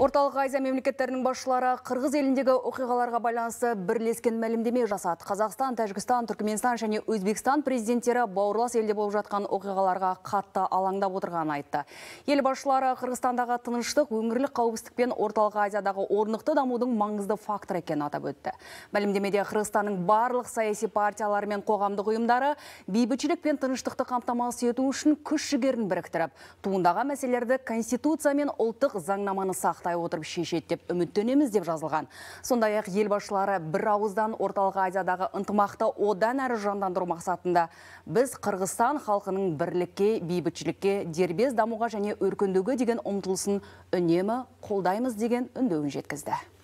Орталық Азия мемлекеттерінің басшылары Қырғыз еліндегі оқиғаларға байланысты бірлескен мәлімдеме жасады. Қазақстан, Тәжікстан, Түркменстан және Өзбекстан президенттері бауырлас елде болып жатқан оқиғаларға қатты алаңдап отырғанын айтты. Ел басшылары Қырғызстандағы тыныштық, өңірлік қауіпсіздік пен Орталық Азиядағы орнықты дамудың маңызды фактор екенін атап өтті. Мәлімдемеде Қырғызстанның барлық саяси партиялары мен қоғамдық ұйымдары бейбітшілік пен тыныштықты қамтамасыз ету үшін күш жігерін біріктіріп, туындаған мәселелерді конституция мен ұлттық заңнаманы сақтай отырып шешет деп үміттенеміз деп жазылған сондай ақ башылары бір ауыздан орталық азиядағы ынтымақты одан әрі жандандыру мақсатында біз қырғызстан халқының бірлікке бейбітшілікке дербес дамуға және өркендеуге деген ұмтылысын үнемі қолдаймыз деген үндеуін жеткізді